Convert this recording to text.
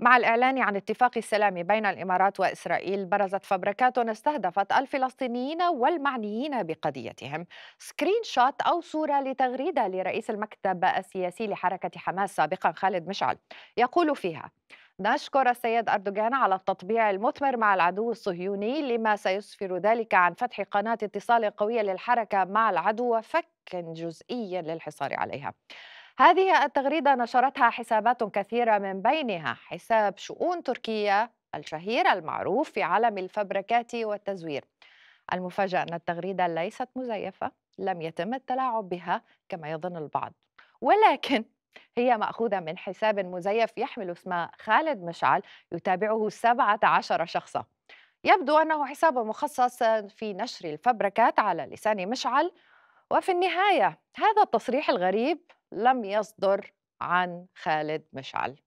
مع الإعلان عن اتفاق السلام بين الإمارات وإسرائيل برزت فبركات استهدفت الفلسطينيين والمعنيين بقضيتهم سكرين شوت أو صورة لتغريدة لرئيس المكتب السياسي لحركة حماس سابقا خالد مشعل يقول فيها نشكر السيد أردوغان على التطبيع المثمر مع العدو الصهيوني لما سيسفر ذلك عن فتح قناة اتصال قوية للحركة مع العدو وفك جزئي للحصار عليها هذه التغريدة نشرتها حسابات كثيرة من بينها حساب شؤون تركيا الشهير المعروف في عالم الفبركات والتزوير المفاجأة أن التغريدة ليست مزيفة لم يتم التلاعب بها كما يظن البعض ولكن هي مأخوذة من حساب مزيف يحمل اسم خالد مشعل يتابعه 17 شخصا يبدو أنه حساب مخصص في نشر الفبركات على لسان مشعل وفي النهاية هذا التصريح الغريب لم يصدر عن خالد مشعل